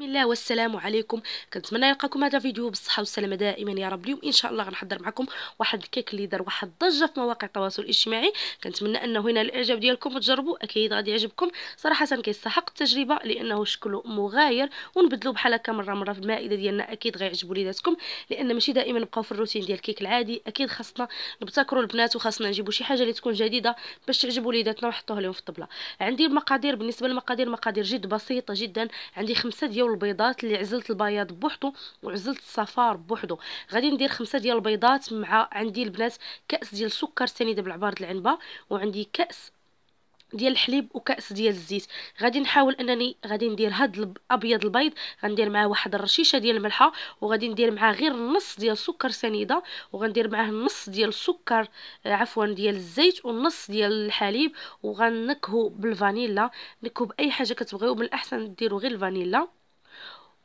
بسم الله والسلام عليكم كنتمنى يلقاكم هذا فيديو بالصحه والسلامه دائما يا رب اليوم ان شاء الله غنحضر معكم واحد الكيك اللي دار واحد الضجه في مواقع التواصل الاجتماعي كنتمنى انه هنا الاعجاب ديالكم وتجربوا اكيد غادي يعجبكم صراحه كيستحق التجربه لانه شكله مغاير ونبدلو بحال هكا مره مره في المائده ديالنا اكيد غيعجبوا وليداتكم لان ماشي دائما نبقاو في الروتين ديال الكيك العادي اكيد خاصنا نبتكروا البنات وخاصنا نجيبوا شي حاجه اللي تكون جديده باش تعجب وليداتنا ونحطوها لهم في الطبله عندي المقادير بالنسبه للمقادير مقادير جد بسيطه جدا عندي خمسة ديال البيضات اللي عزلت البياض بوحدو وعزلت الصفار بوحدو غادي ندير خمسة ديال البيضات مع عندي البنات كاس ديال السكر سنيده بالعباره العنبه وعندي كاس ديال الحليب وكاس ديال الزيت غادي نحاول انني غادي ندير هاد الابيض البيض غندير معاه واحد الرشيشه ديال الملحه وغادي ندير معاه غير نص ديال سكر سنيده وغندير معاه نص ديال السكر آه، عفوا ديال الزيت ونص ديال الحليب وغنكهو بالفانيلا نكهو باي حاجه كتبغيو من الاحسن ديروا غير الفانيلا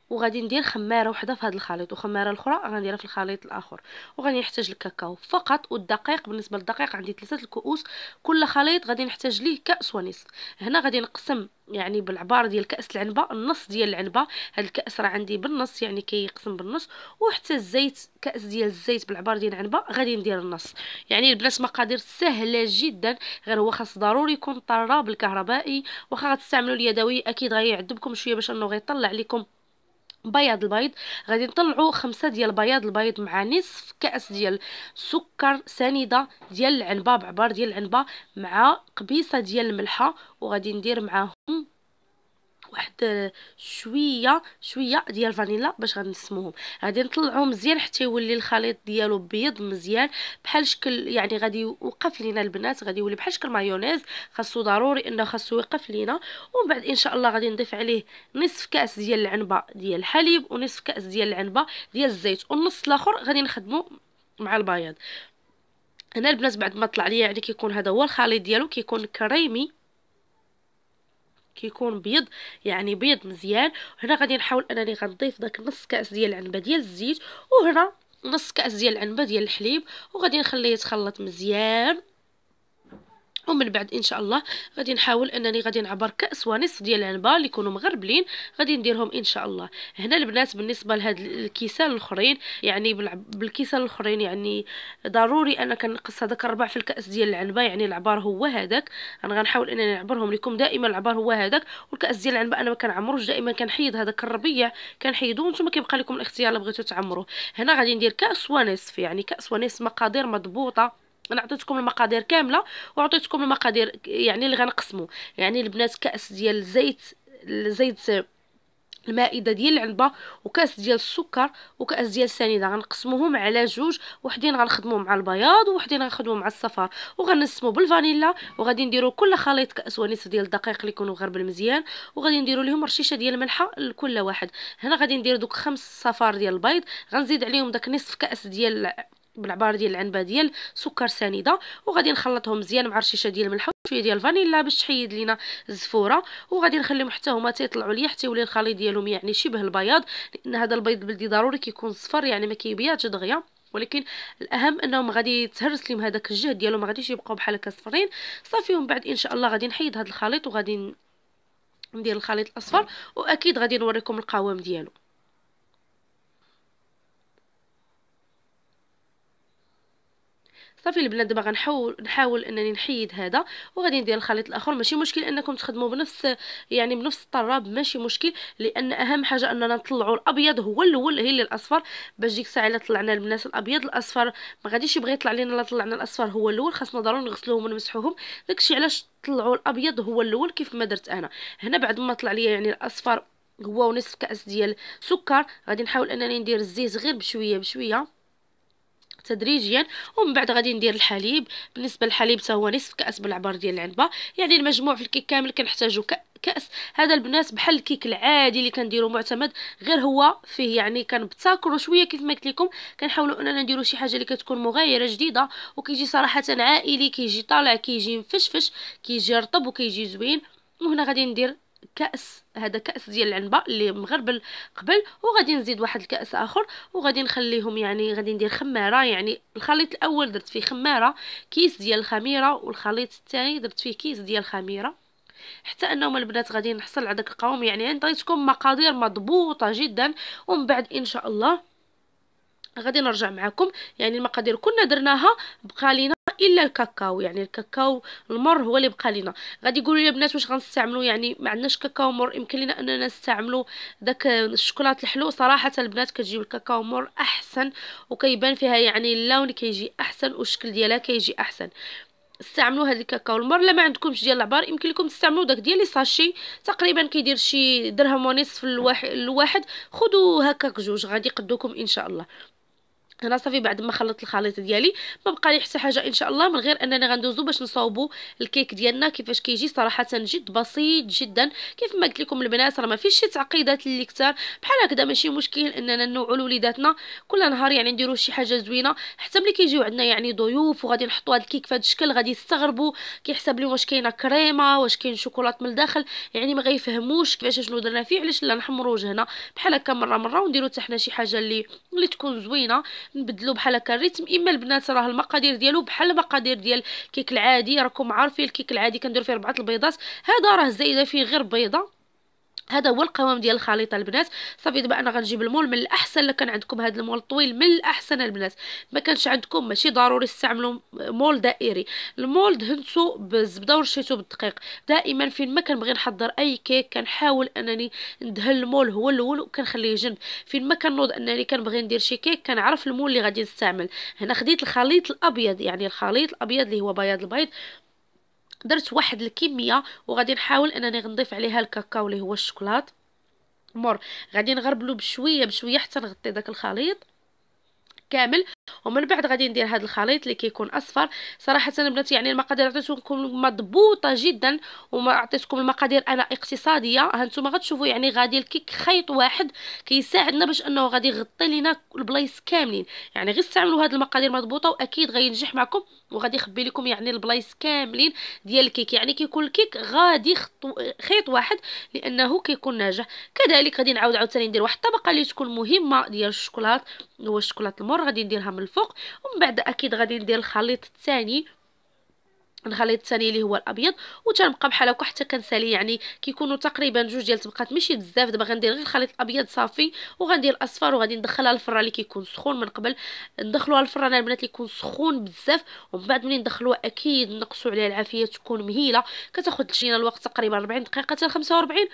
وغادي ندير خماره وحده في هذا الخليط وخماره الاخرى غنديرها في الخليط الاخر وغادي نحتاج الكاكاو فقط والدقيق بالنسبه للدقيق عندي ثلاثه الكؤوس كل خليط غادي نحتاج ليه كاس ونصف هنا غادي نقسم يعني بالعبار ديال كاس العنبه النص ديال العنبه هذا الكاس راه عندي بالنص يعني كيقسم بالنص وحتى الزيت كاس ديال الزيت بالعبار ديال العنبه غادي ندير النص يعني البنات مقادير سهله جدا غير هو خاص ضروري يكون طراب الكهربائي واخا غتستعملوا اليدوي اكيد غيعذبكم شويه باش انه غيطلع لكم بياض البيض غادي نطلعوا خمسة ديال بياض البيض مع نصف كأس ديال سكر سنيدة ديال العنبة بعبار ديال العنبة مع قبيصة ديال الملحة وغادي ندير معاهم واحد شويه شويه ديال الفانيلا باش غنسموهم غادي نطلعو مزيان حتى يولي الخليط ديالو بيض مزيان بحال شكل يعني غادي يوقف لينا البنات غادي يولي بحال شكل مايونيز خاصو ضروري انه خاصو يوقف لينا ومن بعد ان شاء الله غادي نضيف عليه نصف كاس ديال العنبه ديال الحليب ونصف كاس ديال العنبه ديال الزيت والنص الاخر غادي نخدمو مع البياض هنا البنات بعد ما طلع ليا يعني كيكون هذا هو الخليط ديالو كيكون كريمي كيكون بيض يعني بيض مزيان هنا غادي نحاول انني غنضيف داك نص كاس ديال العنبه ديال الزيت وهنا نص كاس ديال العنبه ديال الحليب وغادي نخليه يتخلط مزيان ومن بعد ان شاء الله غادي نحاول انني غادي نعبر كاس ونصف ديال العنبه اللي يكونوا مغربلين غادي نديرهم ان شاء الله هنا البنات بالنسبه لهاد الكيسان الاخرين يعني بالكيسان الاخرين يعني ضروري انا كنقص هذاك الربع في الكاس ديال العنبه يعني العبار هو هذاك انا غنحاول انني نعبرهم لكم دائما العبار هو هذاك والكاس ديال العنبه انا ما كنعمروش دائما كنحيد هذاك الربيع كنحيدو نتوما كيبقى لكم الاختيار الا بغيتو تعمروه هنا غادي ندير كاس ونصف يعني كاس ونصف مقادير مضبوطه انا عطيتكم المقادير كامله وعطيتكم المقادير يعني اللي غنقسمو يعني البنات كاس ديال الزيت الزيت المائده ديال العنبه وكاس ديال السكر وكاس ديال السنيده غنقسموهم على جوج وحدين غنخدمو مع البياض وحدين غنخدمو مع الصفار وغنسمو بالفانيلا وغادي نديرو كل خليط كاس ونص ديال الدقيق اللي يكونوا غرب مزيان وغادي نديرو لهم رشيشه ديال الملحه لكل واحد هنا غادي ندير دوك خمس صفار ديال البيض غنزيد عليهم داك نصف كاس ديال بالعباره ديال العنبه ديال سكر سنيده وغادي نخلطهم مزيان مع رشيشه ديال الملح شويه ديال الفانيلا باش تحيد لينا الزفوره وغادي نخليهم حتى هما تيطلعوا ليا حتى يولي الخليط ديالهم يعني شبه البياض لان هذا البيض البلدي ضروري كيكون صفر يعني ما كيبيضش دغيا ولكن الاهم انهم غادي يتهرس لهم هذاك الجهد ديالهم ما غاديش يبقاو بحال هكا صفرين صافي ومن بعد ان شاء الله غادي نحيد هذا الخليط وغادي ندير الخليط الاصفر واكيد غادي نوريكم القوام ديالو صافي البنات دابا غنحاول نحاول انني نحيد هذا وغادي ندير الخليط الاخر ماشي مشكل انكم تخدموا بنفس يعني بنفس الطراب ماشي مشكل لان اهم حاجه اننا نطلعوا الابيض هو الاول هي اللي الاصفر باش ديك الساعه الا طلعنا البنات الابيض الاصفر ما غاديش يبغي يطلع لينا الا طلعنا الاصفر هو الاول خاصنا ضروري نغسلوهم ونمسحوهم داكشي علاش طلعوا الابيض هو الاول كيف ما درت انا هنا بعد ما طلع لي يعني الاصفر هو ونصف كاس ديال سكر غادي نحاول انني ندير الزيت غير بشويه بشويه تدريجيا ومن بعد غادي ندير الحليب بالنسبه للحليب حتى هو نصف كاس بالعبار ديال العنبه يعني المجموع في الكيك كامل كنحتاجو كاس هذا البنات بحال الكيك العادي اللي كنديرو معتمد غير هو فيه يعني كنبتكرو شويه كيف ما قلت لكم كنحاولوا اننا نديرو شي حاجه اللي كتكون مغايره جديده وكيجي صراحه عائلي كيجي طالع كيجي مفشفش كيجي رطب وكيجي زوين وهنا غادي ندير كاس هذا كاس ديال العنبه اللي مغربل قبل وغادي نزيد واحد الكاس اخر وغادي نخليهم يعني غادي ندير خماره يعني الخليط الاول درت فيه خماره كيس ديال الخميره والخليط الثاني درت فيه كيس ديال الخميره حتى انهم البنات غادي نحصل على داك القوام يعني عندكم مقادير مضبوطه جدا ومن بعد ان شاء الله غادي نرجع معكم يعني المقادير كنا درناها بقى لينا الا الكاكاو يعني الكاكاو المر هو اللي بقى لينا غادي يقولوا لي البنات واش غنستعملوا يعني ما عندناش كاكاو مر يمكن لنا اننا نستعملوا داك الشوكولاط الحلو صراحه البنات كتجيب الكاكاو مر احسن وكيبان فيها يعني اللون كيجي احسن والشكل ديالها كيجي احسن استعملوا هذا الكاكاو المر لا ما عندكمش ديال العبار يمكن لكم تستعملوا داك ديال لي ساشي تقريبا كيدير شي درهم ونصف في الواحد خذوا هكاك جوج غادي يقدوكم ان شاء الله هنا صافي بعد ما خلطت الخليط ديالي ما بقى لي حتى حاجه ان شاء الله من غير اننا غندوزو باش نصاوبو الكيك ديالنا كيفاش كيجي صراحه جد بسيط جدا كيف ما قلت لكم البنات راه ما فيش شي تعقيدات اللي كثار بحال هكذا ماشي مشكل اننا نوعوا لوليداتنا كل نهار يعني نديرو شي حاجه زوينه حتى ملي كيجيو عندنا يعني ضيوف وغادي نحطوا هذا الكيك في هذا الشكل غادي يستغربوا كيحسب لي واش كاينه كريمه واش كاين شوكولات من الداخل يعني ما غيفهموش كيفاش شنو درنا فيه علاش لا نحمروا وجهنا بحال هكا مره مره ونديرو حتى حنا شي حاجه اللي اللي تكون زوينه نبدلو بحال هكا الريتم اما البنات راه المقادير ديالو بحال المقادير ديال الكيك العادي راكم عارفين الكيك العادي كندير فيه ربعه البيضات هذا راه زايده فيه غير بيضه هذا هو القوام ديال الخليط البنات صافي دابا انا غنجيب المول من الاحسن لكان عندكم هذا المول طويل من الاحسن البنات ما كانش عندكم ماشي ضروري تستعملوا مول دائري المول دهنتو بالزبده ورشيتو بالدقيق دائما فين ما كنبغي نحضر اي كيك كنحاول انني ندهن المول هو الاول وكنخليه جنب فين ما كنوض انني كنبغي ندير شي كيك كنعرف المول اللي غادي نستعمل هنا خديت الخليط الابيض يعني الخليط الابيض اللي هو بياض البيض درت واحد الكميه وغادي نحاول انني غنضيف عليها الكاكاو اللي هو الشوكولات مور غادي نغربلو بشويه بشويه حتى نغطي داك الخليط كامل ومن بعد غادي ندير هذا الخليط اللي كيكون اصفر صراحه البنات يعني المقادير عطيتكم مضبوطه جدا وما عطيتكم المقادير انا اقتصاديه هانتوما غتشوفوا يعني غادي الكيك خيط واحد كيساعدنا باش انه غادي يغطي لينا البلايص كاملين يعني غير استعملوا هذه المقادير مضبوطه واكيد غينجح معكم وغادي يخبي لكم يعني البلايص كاملين ديال الكيك يعني كيكون الكيك غادي خيط واحد لانه كيكون ناجح كذلك غادي نعاود عاوتاني ندير واحد الطبقه اللي تكون مهمه ديال الشوكولات هو الشوكولات المر غادي نديرها من الفوق ومن بعد اكيد غادي ندير الخليط الثاني الخليط الثاني اللي هو الابيض وتنبقى بحال هكا حتى كنسالي يعني كيكونوا تقريبا جوج ديال الطبقات ماشي بزاف دابا غندير غير الخليط الابيض صافي وغندير الاصفر وغادي ندخلها للفران اللي كيكون سخون من قبل ندخلوها للفران البنات اللي يكون سخون بزاف ومن بعد ملي ندخلوها اكيد نقصوا عليها العافيه تكون مهيله كتاخذ لجينا الوقت تقريبا 40 دقيقه حتى 45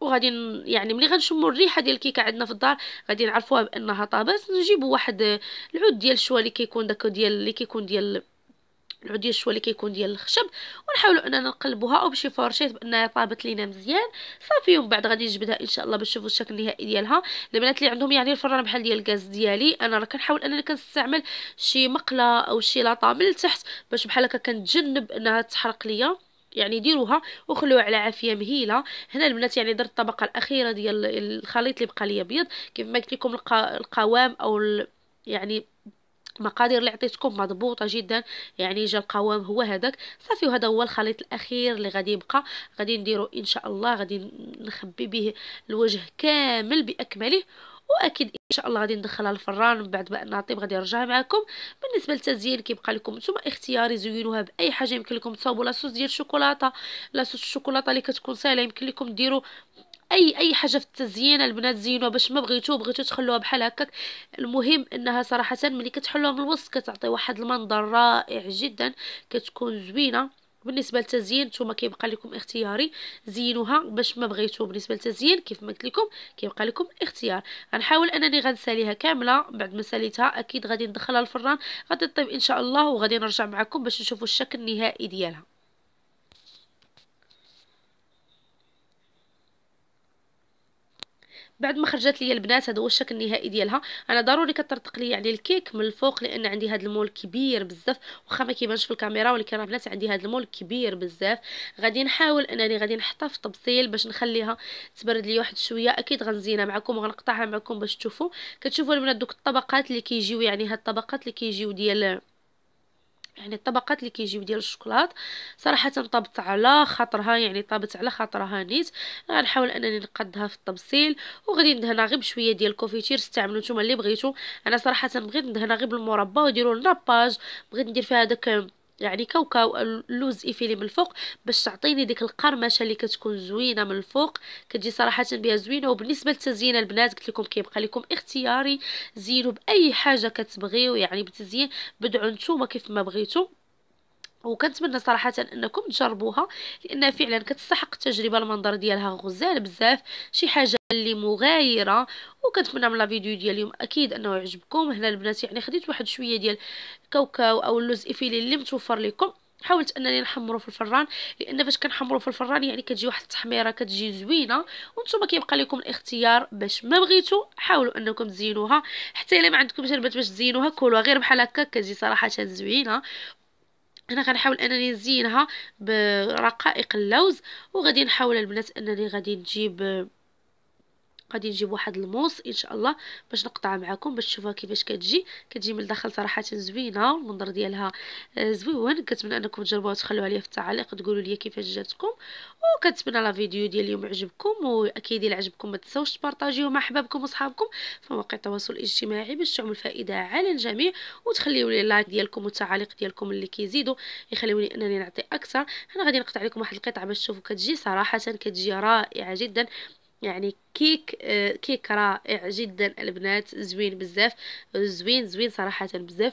وغادي يعني ملي غنشمو الريحه ديال الكيكه عندنا في الدار غادي نعرفوها بانها طابت نجيبوا واحد العود ديال الشوا اللي كيكون داك ديال اللي كيكون ديال العود ديال الشوا اللي كيكون ديال الخشب ونحاولوا اننا نقلبوها او بشي فرشيط بانها طابت لينا مزيان صافي ومن بعد غادي نجبدها ان شاء الله باش نشوفوا الشكل النهائي ديالها البنات اللي عندهم يعني الفران بحال ديال الغاز ديالي انا راه كنحاول انني كنستعمل شي مقله او شي لاطه من التحت باش بحال هكا كنتجنب انها تحرق ليا يعني ديروها وخلوها على عافيه مهيله هنا البنات يعني درت الطبقه الاخيره ديال الخليط اللي بقى لي ابيض كيف ما قلت لكم القوام او يعني المقادير اللي عطيتكم مضبوطه جدا يعني جا القوام هو هذاك صافي وهذا هو الخليط الاخير اللي غادي يبقى غادي نديرو ان شاء الله غادي نخبي به الوجه كامل باكمله واكيد ان شاء الله غادي ندخلها الفران من بعد ما ناطيب غادي نرجعها معكم بالنسبه للتزيين كيبقى لكم نتوما اختياري زينوها باي حاجه يمكن لكم تصاوبوا لاصوص ديال الشوكولاته لاصوص الشوكولاته اللي كتكون ساهله يمكن لكم ديروا اي اي حاجه في التزيين البنات زينوها باش ما بغيتو بغيتو تخلوها بحال هكاك المهم انها صراحه ملي كتحلوها من الوسط كتعطي واحد المنظر رائع جدا كتكون زوينه بالنسبه للتزيين نتوما كيبقى لكم اختياري زينوها باش ما بغيتو بالنسبه للتزيين كيف ما قلت لكم كيبقى لكم اختيار غنحاول انني غنساليها كامله بعد ما ساليتها اكيد غادي ندخلها الفران غادي طيب ان شاء الله وغادي نرجع معكم باش نشوفوا الشكل النهائي ديالها بعد ما خرجت لي البنات هذا هو الشكل النهائي ديالها انا ضروري كترتق لي يعني الكيك من الفوق لان عندي هذا المول كبير بزاف واخا ما كيبانش في الكاميرا ولكن راه عندي هذا المول كبير بزاف غادي نحاول انني غادي نحطها في طبسيل باش نخليها تبرد لي واحد شويه اكيد غنزينها معكم وغنقطعها معكم باش تشوفوا كتشوفوا البنات دوك الطبقات اللي كيجيو يعني هاد الطبقات اللي كيجيو ديال يعني الطبقات اللي كيجيو ديال الشوكولات صراحه طابت على خاطرها يعني طابت على خاطرها نيت غنحاول انني نقدها في التبصيل وغادي ندهنها غير بشويه ديال الكوفيتير استعملوا نتوما اللي بغيتو انا صراحه بغيت ندهنها غير بالمربى وديروا الناباج بغيت ندير فيها داك يعني كاوكاو اللوز إفيلي من الفوق باش تعطيني ديك القرمشه اللي كتكون زوينه من الفوق كتجي صراحه بها زوينه وبالنسبه للتزيين البنات قلت لكم كيبقى لكم اختياري زينوا باي حاجه كتبغيو يعني بالتزيين بدعوا نتوما كيف ما بغيتو وكنتمنى صراحه انكم تجربوها لانها فعلا كتستحق التجربه المنظر ديالها غزال بزاف شي حاجه اللي مغايره وكنتمنى من لا فيديو ديال اليوم اكيد انه يعجبكم هنا البنات يعني خديت واحد شويه ديال الكاوكاو او اللوز ايفيلي اللي متوفر لكم حاولت انني نحمره في الفران لان فاش كنحمره في الفران يعني كتجي واحد التحميره كتجي زوينه وانتم كيبقى لكم الاختيار باش ما بغيتو حاولوا انكم تزينوها حتى الا ما عندكمش البنات باش تزينوها كلوها غير بحال هكا كتجي صراحه زوينه هنا غنحاول انني نزينها برقائق اللوز وغادي نحاول البنات انني غادي نجيب غادي نجيب واحد الموس ان شاء الله باش نقطعها معكم باش تشوفوها كيفاش كتجي كتجي من الداخل صراحه زوينه المنظر ديالها آه، زويون كنتمنى انكم تجربوها وتخلوها عليا في التعليق تقولوا لي كيفاش جاتكم وكنتمنى لا فيديو ديال اليوم عجبكم واكيد الا عجبكم ما تنساوش تبارطاجيوه مع احبابكم وصحابكم في مواقع التواصل الاجتماعي باش تعمل فائده على الجميع وتخليوا لي اللايك ديالكم والتعاليق ديالكم اللي كيزيدوا يخليوني انني نعطي اكثر انا غادي نقطع لكم واحد القطعه باش تشوفوا كتجي صراحه كتجي رائعه جدا يعني كيك آه، كيك رائع جدا البنات زوين بزاف زوين زوين صراحه بزاف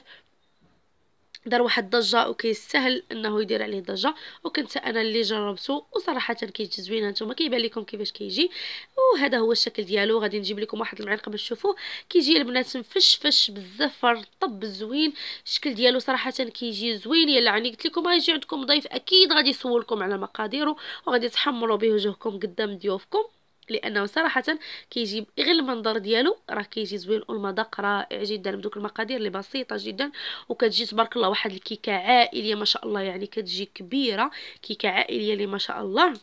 دار واحد الضجه وكيستاهل انه يدير عليه ضجه وكنت انا اللي جربته وصراحه كيجي زوين هانتوما كيبان لكم كيفاش كيجي وهذا هو الشكل ديالو غادي نجيب لكم واحد المعلقه باش تشوفوه كيجي البنات مفشفش بزاف رطب زوين الشكل ديالو صراحه كيجي زوين يلا يعني قلت لكم غيجي عندكم ضيف اكيد غادي يسولكم على مقاديره وغادي تحمروا به وجهكم قدام ضيوفكم لانه صراحه كيجي غير المنظر ديالو راه كيجي زوين والمذاق رائع جدا بدوك المقادير اللي بسيطه جدا وكتجي تبارك الله واحد الكيكه عائليه ما شاء الله يعني كتجي كبيره كيكه عائليه اللي ما شاء الله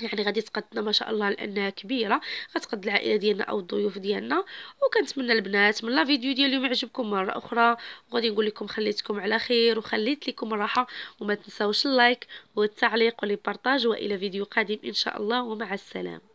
يعني غادي تقدنا ما شاء الله لانها كبيره غتقد العائله ديالنا او الضيوف ديالنا وكنتمنى البنات من لا فيديو ديال اليوم يعجبكم مره اخرى وغادي نقول لكم خليتكم على خير وخليت لكم الراحه وما تنساوش اللايك والتعليق والبارطاج والى فيديو قادم ان شاء الله ومع السلامه